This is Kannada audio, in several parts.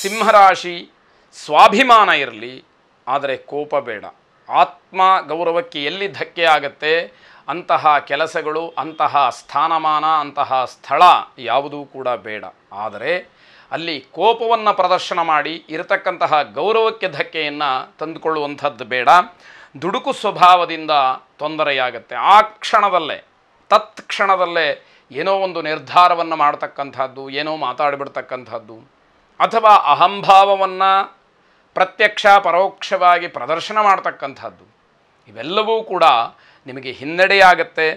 ಸಿಂಹರಾಶಿ ಸ್ವಾಭಿಮಾನ ಇರಲಿ ಆದರೆ ಕೋಪ ಬೇಡ ಆತ್ಮ ಗೌರವಕ್ಕೆ ಎಲ್ಲಿ ಧಕ್ಕೆ ಆಗತ್ತೆ ಅಂತಹ ಕೆಲಸಗಳು ಅಂತಹ ಸ್ಥಾನಮಾನ ಅಂತಹ ಸ್ಥಳ ಯಾವುದೂ ಕೂಡ ಬೇಡ ಆದರೆ ಅಲ್ಲಿ ಕೋಪವನ್ನು ಪ್ರದರ್ಶನ ಮಾಡಿ ಇರತಕ್ಕಂತಹ ಗೌರವಕ್ಕೆ ಧಕ್ಕೆಯನ್ನು ತಂದುಕೊಳ್ಳುವಂಥದ್ದು ಬೇಡ ದುಡುಕು ಸ್ವಭಾವದಿಂದ ತೊಂದರೆಯಾಗುತ್ತೆ ಆ ಕ್ಷಣದಲ್ಲೇ ತತ್ ಕ್ಷಣದಲ್ಲೇ ಏನೋ ಒಂದು ನಿರ್ಧಾರವನ್ನು ಮಾಡತಕ್ಕಂಥದ್ದು ಏನೋ ಮಾತಾಡಿಬಿಡ್ತಕ್ಕಂಥದ್ದು ಅಥವಾ ಅಹಂಭಾವವನ್ನು ಪ್ರತ್ಯಕ್ಷ ಪರೋಕ್ಷವಾಗಿ ಪ್ರದರ್ಶನ ಮಾಡ್ತಕ್ಕಂಥದ್ದು ಇವೆಲ್ಲವೂ ಕೂಡ ನಿಮಗೆ ಹಿನ್ನಡೆಯಾಗತ್ತೆ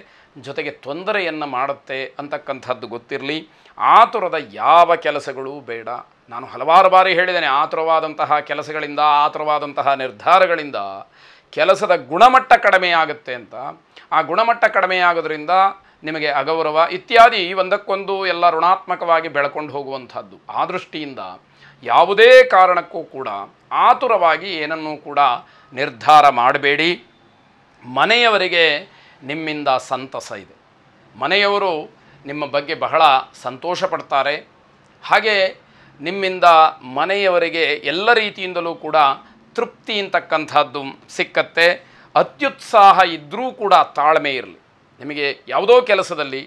ಜೊತೆಗೆ ತೊಂದರೆಯನ್ನು ಮಾಡುತ್ತೆ ಅಂತಕ್ಕಂಥದ್ದು ಗೊತ್ತಿರಲಿ ಆತುರದ ಯಾವ ಕೆಲಸಗಳೂ ಬೇಡ ನಾನು ಹಲವಾರು ಬಾರಿ ಹೇಳಿದ್ದೇನೆ ಆತುರವಾದಂತಹ ಕೆಲಸಗಳಿಂದ ಆತುರವಾದಂತಹ ನಿರ್ಧಾರಗಳಿಂದ ಕೆಲಸದ ಗುಣಮಟ್ಟ ಕಡಿಮೆಯಾಗುತ್ತೆ ಅಂತ ಆ ಗುಣಮಟ್ಟ ಕಡಿಮೆಯಾಗೋದ್ರಿಂದ ನಿಮಗೆ ಅಗೌರವ ಇತ್ಯಾದಿ ಒಂದಕ್ಕೊಂದು ಎಲ್ಲ ಋಣಾತ್ಮಕವಾಗಿ ಬೆಳ್ಕೊಂಡು ಹೋಗುವಂಥದ್ದು ಆ ದೃಷ್ಟಿಯಿಂದ ಯಾವುದೇ ಕಾರಣಕ್ಕೂ ಕೂಡ ಆತುರವಾಗಿ ಏನನ್ನೂ ಕೂಡ ನಿರ್ಧಾರ ಮಾಡಬೇಡಿ ಮನೆಯವರಿಗೆ ನಿಮ್ಮಿಂದ ಸಂತಸ ಇದೆ ಮನೆಯವರು ನಿಮ್ಮ ಬಗ್ಗೆ ಬಹಳ ಸಂತೋಷ ಪಡ್ತಾರೆ ಹಾಗೆ ನಿಮ್ಮಿಂದ ಮನೆಯವರಿಗೆ ಎಲ್ಲ ರೀತಿಯಿಂದಲೂ ಕೂಡ ತೃಪ್ತಿ ಅಂತಕ್ಕಂಥದ್ದು ಸಿಕ್ಕತ್ತೆ ಅತ್ಯುತ್ಸಾಹ ಇದ್ದರೂ ಕೂಡ ತಾಳ್ಮೆ ಇರಲಿ ನಿಮಗೆ ಯಾವುದೋ ಕೆಲಸದಲ್ಲಿ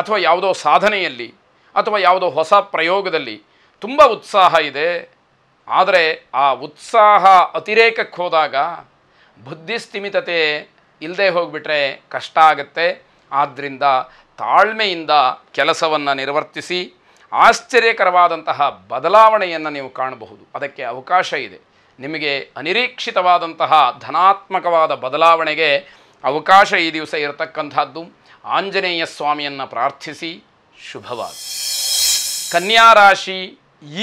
ಅಥವಾ ಯಾವುದೋ ಸಾಧನೆಯಲ್ಲಿ ಅಥವಾ ಯಾವುದೋ ಹೊಸ ಪ್ರಯೋಗದಲ್ಲಿ ತುಂಬ ಉತ್ಸಾಹ ಇದೆ ಆದರೆ ಆ ಉತ್ಸಾಹ ಅತಿರೇಕಕ್ಕೆ ಹೋದಾಗ ಬುದ್ಧಿಸ್ತಿಮಿತತೆ ಇಲ್ಲದೆ ಹೋಗಿಬಿಟ್ರೆ ಕಷ್ಟ ಆಗುತ್ತೆ ಆದ್ದರಿಂದ ತಾಳ್ಮೆಯಿಂದ ಕೆಲಸವನ್ನು ನಿರ್ವರ್ತಿಸಿ ಆಶ್ಚರ್ಯಕರವಾದಂತಹ ಬದಲಾವಣೆಯನ್ನು ನೀವು ಕಾಣಬಹುದು ಅದಕ್ಕೆ ಅವಕಾಶ ಇದೆ ನಿಮಗೆ ಅನಿರೀಕ್ಷಿತವಾದಂತಹ ಧನಾತ್ಮಕವಾದ ಬದಲಾವಣೆಗೆ ಅವಕಾಶ ಈ ದಿವಸ ಇರತಕ್ಕಂಥದ್ದು ಆಂಜನೇಯ ಸ್ವಾಮಿಯನ್ನು ಪ್ರಾರ್ಥಿಸಿ ಶುಭವಾದ ಕನ್ಯಾ ರಾಶಿ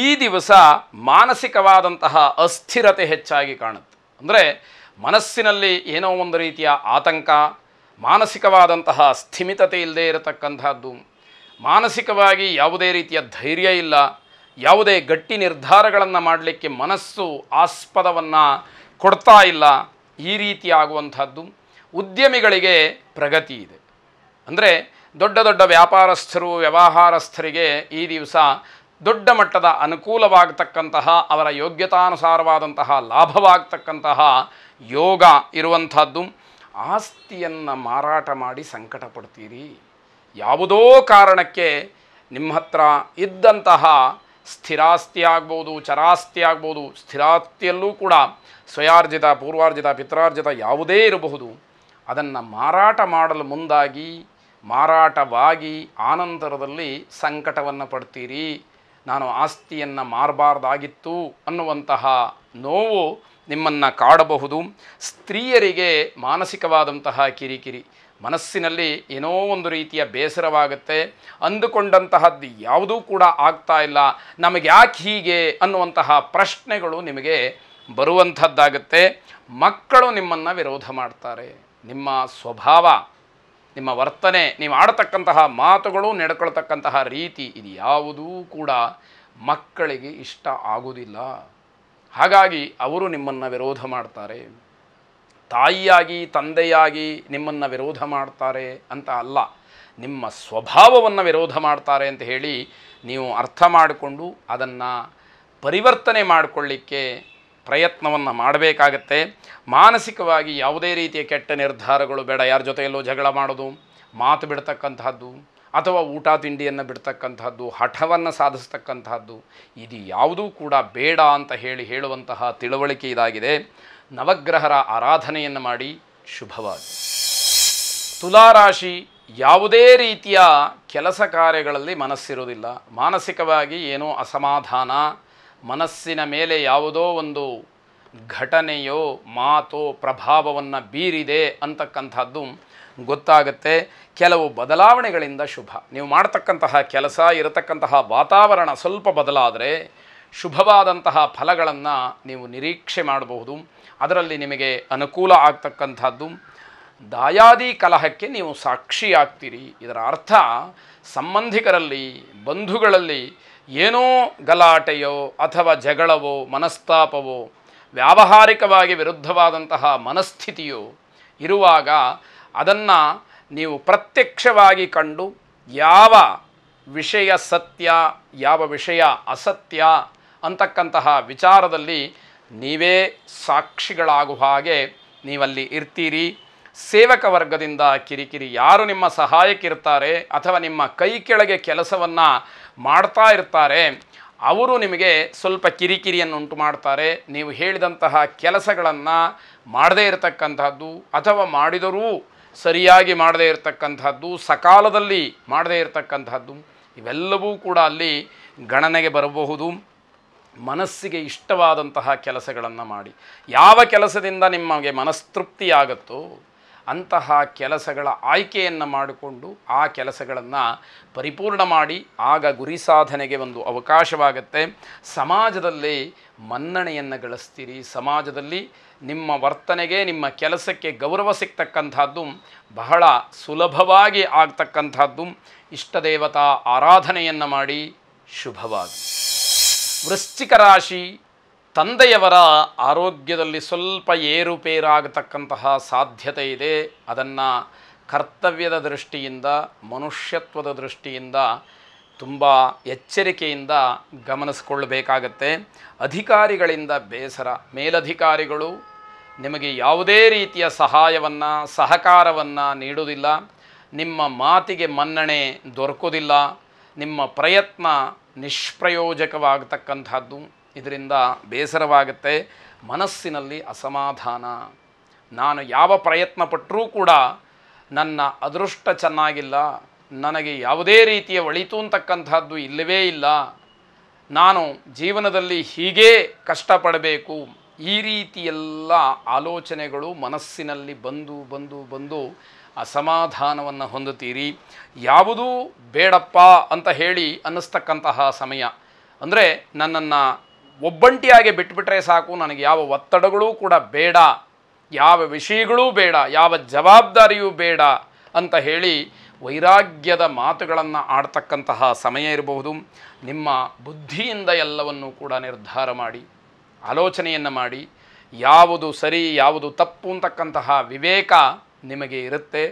ಈ ದಿವಸ ಮಾನಸಿಕವಾದಂತಹ ಅಸ್ಥಿರತೆ ಹೆಚ್ಚಾಗಿ ಕಾಣುತ್ತೆ ಅಂದರೆ ಮನಸ್ಸಿನಲ್ಲಿ ಏನೋ ಒಂದು ರೀತಿಯ ಆತಂಕ ಮಾನಸಿಕವಾದಂತಹ ಸ್ಥಿಮಿತತೆ ಇಲ್ಲದೆ ಇರತಕ್ಕಂಥದ್ದು ಮಾನಸಿಕವಾಗಿ ಯಾವುದೇ ರೀತಿಯ ಧೈರ್ಯ ಇಲ್ಲ ಯಾವುದೇ ಗಟ್ಟಿ ನಿರ್ಧಾರಗಳನ್ನು ಮಾಡಲಿಕ್ಕೆ ಮನಸ್ಸು ಆಸ್ಪದವನ್ನು ಕೊಡ್ತಾ ಇಲ್ಲ ಈ ರೀತಿ ರೀತಿಯಾಗುವಂಥದ್ದು ಉದ್ಯಮಿಗಳಿಗೆ ಪ್ರಗತಿ ಇದೆ ಅಂದರೆ ದೊಡ್ಡ ದೊಡ್ಡ ವ್ಯಾಪಾರಸ್ಥರು ವ್ಯವಹಾರಸ್ಥರಿಗೆ ಈ ದಿವಸ ದೊಡ್ಡ ಮಟ್ಟದ ಅನುಕೂಲವಾಗತಕ್ಕಂತಹ ಅವರ ಯೋಗ್ಯತಾನುಸಾರವಾದಂತಹ ಲಾಭವಾಗತಕ್ಕಂತಹ ಯೋಗ ಇರುವಂಥದ್ದು ಆಸ್ತಿಯನ್ನು ಮಾರಾಟ ಮಾಡಿ ಸಂಕಟ ಪಡ್ತೀರಿ ಯಾವುದೋ ಕಾರಣಕ್ಕೆ ನಿಮ್ಮ ಹತ್ರ ಇದ್ದಂತಹ ಸ್ಥಿರಾಸ್ತಿ ಆಗ್ಬೋದು ಚರಾಸ್ತಿ ಆಗ್ಬೋದು ಸ್ಥಿರಾಸ್ತಿಯಲ್ಲೂ ಕೂಡ ಸ್ವಯಾರ್ಜಿತ ಪೂರ್ವಾರ್ಜಿತ ಪಿತ್ರಾರ್ಜಿತ ಯಾವುದೇ ಇರಬಹುದು ಅದನ್ನು ಮಾರಾಟ ಮಾಡಲು ಮುಂದಾಗಿ ಮಾರಾಟವಾಗಿ ಆನಂತರದಲ್ಲಿ ಸಂಕಟವನ್ನು ಪಡ್ತೀರಿ ನಾನು ಆಸ್ತಿಯನ್ನು ಮಾರಬಾರ್ದಾಗಿತ್ತು ಅನ್ನುವಂತಹ ನೋವು ನಿಮ್ಮನ್ನು ಕಾಡಬಹುದು ಸ್ತ್ರೀಯರಿಗೆ ಮಾನಸಿಕವಾದಂತಹ ಕಿರಿಕಿರಿ ಮನಸ್ಸಿನಲ್ಲಿ ಏನೋ ಒಂದು ರೀತಿಯ ಬೇಸರವಾಗುತ್ತೆ ಅಂದುಕೊಂಡಂತಹದ್ದು ಯಾವುದೂ ಕೂಡ ಆಗ್ತಾ ಇಲ್ಲ ನಮಗೆ ಯಾಕೆ ಹೀಗೆ ಅನ್ನುವಂತಹ ಪ್ರಶ್ನೆಗಳು ನಿಮಗೆ ಬರುವಂಥದ್ದಾಗುತ್ತೆ ಮಕ್ಕಳು ನಿಮ್ಮನ್ನು ವಿರೋಧ ಮಾಡ್ತಾರೆ ನಿಮ್ಮ ಸ್ವಭಾವ ನಿಮ್ಮ ವರ್ತನೆ ನೀವು ಆಡತಕ್ಕಂತಹ ಮಾತುಗಳು ನಡ್ಕೊಳ್ತಕ್ಕಂತಹ ರೀತಿ ಇದು ಯಾವುದೂ ಕೂಡ ಮಕ್ಕಳಿಗೆ ಇಷ್ಟ ಆಗುವುದಿಲ್ಲ ಹಾಗಾಗಿ ಅವರು ನಿಮ್ಮನ್ನು ವಿರೋಧ ಮಾಡ್ತಾರೆ ತಾಯಿಯಾಗಿ ತಂದೆಯಾಗಿ ನಿಮ್ಮನ್ನು ವಿರೋಧ ಮಾಡ್ತಾರೆ ಅಂತ ಅಲ್ಲ ನಿಮ್ಮ ಸ್ವಭಾವವನ್ನು ವಿರೋಧ ಮಾಡ್ತಾರೆ ಅಂತ ಹೇಳಿ ನೀವು ಅರ್ಥ ಮಾಡಿಕೊಂಡು ಅದನ್ನು ಪರಿವರ್ತನೆ ಮಾಡಿಕೊಳ್ಳಿಕ್ಕೆ ಪ್ರಯತ್ನವನ್ನು ಮಾಡಬೇಕಾಗತ್ತೆ ಮಾನಸಿಕವಾಗಿ ಯಾವುದೇ ರೀತಿಯ ಕೆಟ್ಟ ನಿರ್ಧಾರಗಳು ಬೇಡ ಯಾರ ಜೊತೆಯಲ್ಲೂ ಜಗಳ ಮಾಡೋದು ಮಾತು ಬಿಡ್ತಕ್ಕಂಥದ್ದು ಅಥವಾ ಊಟ ತಿಂಡಿಯನ್ನು ಬಿಡ್ತಕ್ಕಂಥದ್ದು ಹಠವನ್ನು ಸಾಧಿಸ್ತಕ್ಕಂಥದ್ದು ಇದು ಯಾವುದೂ ಕೂಡ ಬೇಡ ಅಂತ ಹೇಳಿ ಹೇಳುವಂತಹ ತಿಳುವಳಿಕೆ ಇದಾಗಿದೆ ನವಗ್ರಹರ ಆರಾಧನೆಯನ್ನು ಮಾಡಿ ಶುಭವಾಗಿ ತುಲಾರಾಶಿ ಯಾವುದೇ ರೀತಿಯ ಕೆಲಸ ಕಾರ್ಯಗಳಲ್ಲಿ ಮನಸ್ಸಿರೋದಿಲ್ಲ ಮಾನಸಿಕವಾಗಿ ಏನೋ ಅಸಮಾಧಾನ ಮನಸ್ಸಿನ ಮೇಲೆ ಯಾವುದೋ ಒಂದು ಘಟನೆಯೋ ಮಾತೋ ಪ್ರಭಾವವನ್ನು ಬೀರಿದೆ ಅಂತಕ್ಕಂಥದ್ದು ಗೊತ್ತಾಗುತ್ತೆ ಕೆಲವು ಬದಲಾವಣೆಗಳಿಂದ ಶುಭ ನೀವು ಮಾಡ್ತಕ್ಕಂತಹ ಕೆಲಸ ಇರತಕ್ಕಂತಹ ವಾತಾವರಣ ಸ್ವಲ್ಪ ಬದಲಾದರೆ ಶುಭವಾದಂತಹ ಫಲಗಳನ್ನು ನೀವು ನಿರೀಕ್ಷೆ ಮಾಡಬಹುದು ಅದರಲ್ಲಿ ನಿಮಗೆ ಅನುಕೂಲ ಆಗ್ತಕ್ಕಂಥದ್ದು ದಾಯಾದಿ ಕಲಹಕ್ಕೆ ನೀವು ಸಾಕ್ಷಿಯಾಗ್ತೀರಿ ಇದರ ಅರ್ಥ ಸಂಬಂಧಿಕರಲ್ಲಿ ಬಂಧುಗಳಲ್ಲಿ ಏನೋ ಗಲಾಟೆಯೋ ಅಥವಾ ಜಗಳವೋ ಮನಸ್ತಾಪವೋ ವ್ಯಾವಹಾರಿಕವಾಗಿ ವಿರುದ್ಧವಾದಂತಹ ಮನಸ್ಥಿತಿಯೋ ಇರುವಾಗ ಅದನ್ನು ನೀವು ಪ್ರತ್ಯಕ್ಷವಾಗಿ ಕಂಡು ಯಾವ ವಿಷಯ ಸತ್ಯ ಯಾವ ವಿಷಯ ಅಸತ್ಯ ಅಂತಕ್ಕಂತಹ ವಿಚಾರದಲ್ಲಿ ನೀವೇ ಸಾಕ್ಷಿಗಳಾಗುವ ಹಾಗೆ ನೀವಲ್ಲಿ ಇರ್ತೀರಿ ಸೇವಕ ವರ್ಗದಿಂದ ಕಿರಿಕಿರಿ ಯಾರು ನಿಮ್ಮ ಸಹಾಯಕ್ಕಿರ್ತಾರೆ ಅಥವಾ ನಿಮ್ಮ ಕೈ ಕೆಳಗೆ ಕೆಲಸವನ್ನು ಮಾಡ್ತಾ ಇರ್ತಾರೆ ಅವರು ನಿಮಗೆ ಸ್ವಲ್ಪ ಕಿರಿಕಿರಿಯನ್ನು ಉಂಟು ಮಾಡ್ತಾರೆ ನೀವು ಹೇಳಿದಂತಹ ಕೆಲಸಗಳನ್ನು ಮಾಡದೇ ಇರತಕ್ಕಂಥದ್ದು ಅಥವಾ ಮಾಡಿದರೂ ಸರಿಯಾಗಿ ಮಾಡದೇ ಇರತಕ್ಕಂಥದ್ದು ಸಕಾಲದಲ್ಲಿ ಮಾಡದೇ ಇರತಕ್ಕಂಥದ್ದು ಇವೆಲ್ಲವೂ ಕೂಡ ಅಲ್ಲಿ ಗಣನೆಗೆ ಬರಬಹುದು ಮನಸ್ಸಿಗೆ ಇಷ್ಟವಾದಂತಹ ಕೆಲಸಗಳನ್ನು ಮಾಡಿ ಯಾವ ಕೆಲಸದಿಂದ ನಿಮಗೆ ಮನಸ್ತೃಪ್ತಿಯಾಗುತ್ತೋ ಅಂತಹ ಕೆಲಸಗಳ ಆಯ್ಕೆಯನ್ನು ಮಾಡಿಕೊಂಡು ಆ ಕೆಲಸಗಳನ್ನು ಪರಿಪೂರ್ಣ ಮಾಡಿ ಆಗ ಗುರಿ ಸಾಧನೆಗೆ ಒಂದು ಅವಕಾಶವಾಗುತ್ತೆ ಸಮಾಜದಲ್ಲಿ ಮನ್ನಣೆಯನ್ನು ಗಳಿಸ್ತೀರಿ ಸಮಾಜದಲ್ಲಿ ನಿಮ್ಮ ವರ್ತನೆಗೆ ನಿಮ್ಮ ಕೆಲಸಕ್ಕೆ ಗೌರವ ಸಿಗ್ತಕ್ಕಂಥದ್ದು ಬಹಳ ಸುಲಭವಾಗಿ ಆಗ್ತಕ್ಕಂಥದ್ದು ಇಷ್ಟದೇವತಾ ಆರಾಧನೆಯನ್ನು ಮಾಡಿ ಶುಭವಾಗಿ ವೃಶ್ಚಿಕ ರಾಶಿ ತಂದೆಯವರ ಆರೋಗ್ಯದಲ್ಲಿ ಸ್ವಲ್ಪ ಏರುಪೇರಾಗತಕ್ಕಂತಹ ಸಾಧ್ಯತೆ ಇದೆ ಅದನ್ನು ಕರ್ತವ್ಯದ ದೃಷ್ಟಿಯಿಂದ ಮನುಷ್ಯತ್ವದ ದೃಷ್ಟಿಯಿಂದ ತುಂಬ ಎಚ್ಚರಿಕೆಯಿಂದ ಗಮನಿಸಿಕೊಳ್ಳಬೇಕಾಗತ್ತೆ ಅಧಿಕಾರಿಗಳಿಂದ ಬೇಸರ ಮೇಲಧಿಕಾರಿಗಳು ನಿಮಗೆ ಯಾವುದೇ ರೀತಿಯ ಸಹಾಯವನ್ನು ಸಹಕಾರವನ್ನು ನೀಡುವುದಿಲ್ಲ ನಿಮ್ಮ ಮಾತಿಗೆ ಮನ್ನಣೆ ದೊರಕೋದಿಲ್ಲ ನಿಮ್ಮ ಪ್ರಯತ್ನ ನಿಷ್ಪ್ರಯೋಜಕವಾಗತಕ್ಕಂಥದ್ದು ಇದರಿಂದ ಬೇಸರವಾಗುತ್ತೆ ಮನಸ್ಸಿನಲ್ಲಿ ಅಸಮಾಧಾನ ನಾನು ಯಾವ ಪ್ರಯತ್ನ ಪಟ್ಟರೂ ಕೂಡ ನನ್ನ ಅದೃಷ್ಟ ಚೆನ್ನಾಗಿಲ್ಲ ನನಗೆ ಯಾವುದೇ ರೀತಿಯ ಒಳಿತು ಅಂತಕ್ಕಂಥದ್ದು ಇಲ್ಲವೇ ಇಲ್ಲ ನಾನು ಜೀವನದಲ್ಲಿ ಹೀಗೇ ಕಷ್ಟಪಡಬೇಕು ಈ ರೀತಿಯೆಲ್ಲ ಆಲೋಚನೆಗಳು ಮನಸ್ಸಿನಲ್ಲಿ ಬಂದು ಬಂದು ಬಂದು ಅಸಮಾಧಾನವನ್ನು ಹೊಂದುತ್ತೀರಿ ಯಾವುದೂ ಬೇಡಪ್ಪ ಅಂತ ಹೇಳಿ ಅನ್ನಿಸ್ತಕ್ಕಂತಹ ಸಮಯ ಅಂದರೆ ನನ್ನನ್ನು ಒಬ್ಬಂಟಿಯಾಗಿ ಬಿಟ್ಬಿಟ್ರೆ ಸಾಕು ನನಗೆ ಯಾವ ಒತ್ತಡಗಳೂ ಕೂಡ ಬೇಡ ಯಾವ ವಿಷಯಗಳೂ ಬೇಡ ಯಾವ ಜವಾಬ್ದಾರಿಯೂ ಬೇಡ ಅಂತ ಹೇಳಿ ವೈರಾಗ್ಯದ ಮಾತುಗಳನ್ನು ಆಡ್ತಕ್ಕಂತಹ ಸಮಯ ಇರಬಹುದು ನಿಮ್ಮ ಬುದ್ಧಿಯಿಂದ ಎಲ್ಲವನ್ನು ಕೂಡ ನಿರ್ಧಾರ ಮಾಡಿ ಆಲೋಚನೆಯನ್ನು ಮಾಡಿ ಯಾವುದು ಸರಿ ಯಾವುದು ತಪ್ಪು ಅಂತಕ್ಕಂತಹ ವಿವೇಕ ನಿಮಗೆ ಇರುತ್ತೆ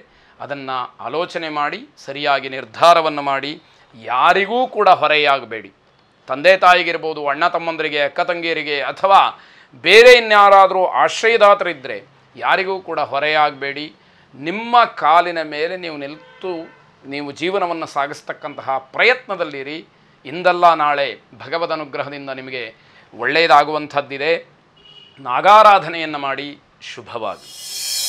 ಅದನ್ನು ಆಲೋಚನೆ ಮಾಡಿ ಸರಿಯಾಗಿ ನಿರ್ಧಾರವನ್ನು ಮಾಡಿ ಯಾರಿಗೂ ಕೂಡ ಹೊರೆಯಾಗಬೇಡಿ ತಂದೆ ತಾಯಿಗಿರ್ಬೋದು ಅಣ್ಣ ತಮ್ಮಂದರಿಗೆ ಅಕ್ಕ ತಂಗಿಯರಿಗೆ ಅಥವಾ ಬೇರೆ ಇನ್ಯಾರಾದರೂ ಆಶ್ರಯದಾತರಿದ್ದರೆ ಯಾರಿಗೂ ಕೂಡ ಹೊರೆಯಾಗಬೇಡಿ ನಿಮ್ಮ ಕಾಲಿನ ಮೇಲೆ ನೀವು ನಿಲ್ತು ನೀವು ಜೀವನವನ್ನು ಸಾಗಿಸ್ತಕ್ಕಂತಹ ಪ್ರಯತ್ನದಲ್ಲಿರಿ ಇಂದಲ್ಲ ನಾಳೆ ಭಗವದ್ ಅನುಗ್ರಹದಿಂದ ನಿಮಗೆ ಒಳ್ಳೆಯದಾಗುವಂಥದ್ದಿದೆ ನಾಗಾರಾಧನೆಯನ್ನು ಮಾಡಿ ಶುಭವಾಗಿ